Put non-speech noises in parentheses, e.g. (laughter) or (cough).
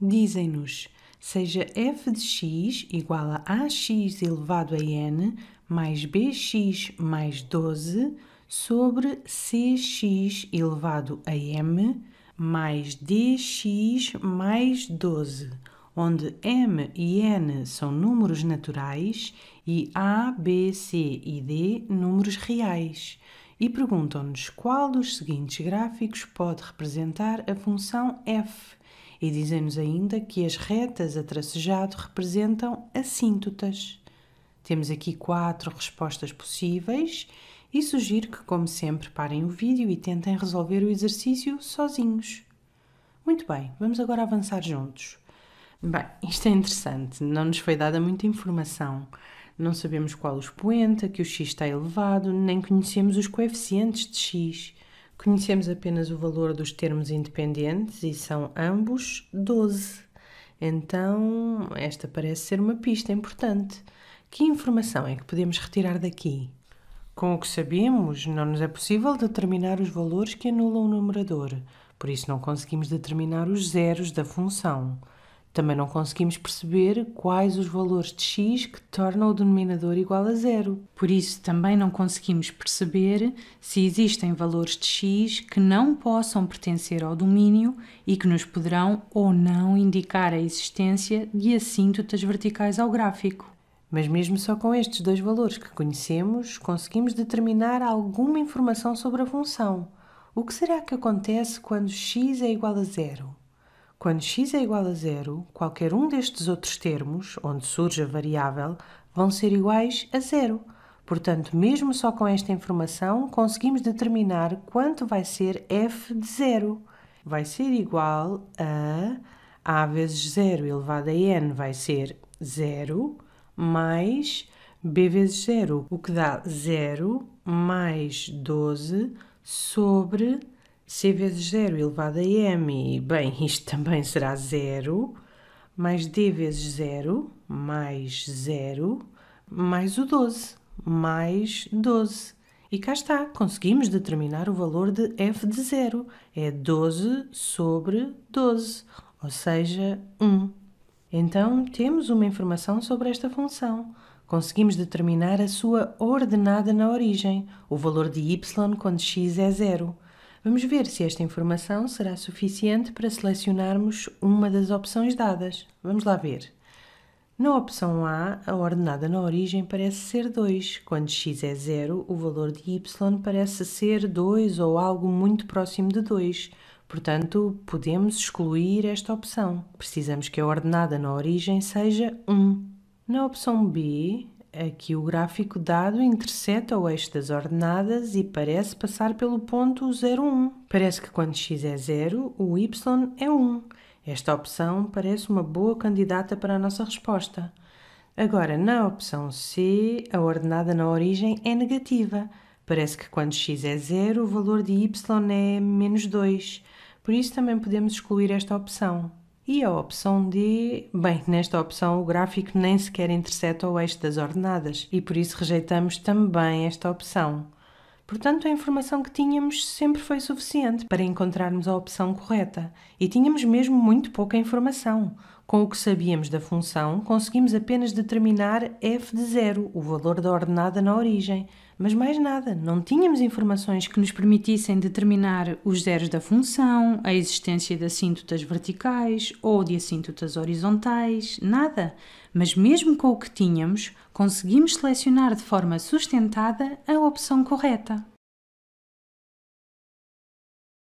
dizem-nos seja f de x igual a ax elevado a n mais bx mais 12 sobre cx elevado a m mais dx mais 12, onde m e n são números naturais e a, b, c e d números reais. E perguntam-nos qual dos seguintes gráficos pode representar a função f e dizem-nos ainda que as retas a tracejado representam assíntotas. Temos aqui quatro respostas possíveis e sugiro que, como sempre, parem o vídeo e tentem resolver o exercício sozinhos. Muito bem, vamos agora avançar juntos. Bem, isto é interessante, não nos foi dada muita informação. Não sabemos qual o expoente, a que o x está elevado, nem conhecemos os coeficientes de x. Conhecemos apenas o valor dos termos independentes e são ambos 12. Então, esta parece ser uma pista importante. Que informação é que podemos retirar daqui? Com o que sabemos, não nos é possível determinar os valores que anulam o numerador, por isso não conseguimos determinar os zeros da função. Também não conseguimos perceber quais os valores de x que tornam o denominador igual a zero. Por isso, também não conseguimos perceber se existem valores de x que não possam pertencer ao domínio e que nos poderão ou não indicar a existência de assíntotas verticais ao gráfico. Mas, mesmo só com estes dois valores que conhecemos, conseguimos determinar alguma informação sobre a função. O que será que acontece quando x é igual a zero? Quando x é igual a zero, qualquer um destes outros termos, onde surge a variável, vão ser iguais a zero. Portanto, mesmo só com esta informação, conseguimos determinar quanto vai ser f de zero. Vai ser igual a a vezes zero elevado a n vai ser zero mais b vezes zero, o que dá zero mais 12 sobre c vezes 0 elevado a m, e bem, (laughs) isto também será 0, mais d vezes 0, mais 0, mais o 12, mais 12. E cá está, conseguimos determinar o valor de f de 0. É 12 sobre 12, ou seja, 1. Então, temos uma informação sobre esta função. Conseguimos determinar a sua ordenada na origem, o valor de y quando x é 0. Vamos ver se esta informação será suficiente para selecionarmos uma das opções dadas. Vamos lá ver. Na opção A, a ordenada na origem parece ser 2. Quando x é 0, o valor de y parece ser 2 ou algo muito próximo de 2. Portanto, podemos excluir esta opção. Precisamos que a ordenada na origem seja 1. Na opção B, Aqui é o gráfico dado intercepta o eixo das ordenadas e parece passar pelo ponto 01. Parece que quando x é 0, o y é 1. Esta opção parece uma boa candidata para a nossa resposta. Agora, na opção C, a ordenada na origem é negativa. Parece que quando x é 0, o valor de y é menos 2. Por isso também podemos excluir esta opção. E a opção D, bem, nesta opção o gráfico nem sequer interseta o eixo das ordenadas e por isso rejeitamos também esta opção. Portanto, a informação que tínhamos sempre foi suficiente para encontrarmos a opção correta e tínhamos mesmo muito pouca informação, com o que sabíamos da função, conseguimos apenas determinar f de zero, o valor da ordenada na origem, mas mais nada, não tínhamos informações que nos permitissem determinar os zeros da função, a existência de assíntotas verticais ou de assíntotas horizontais, nada. Mas mesmo com o que tínhamos, conseguimos selecionar de forma sustentada a opção correta.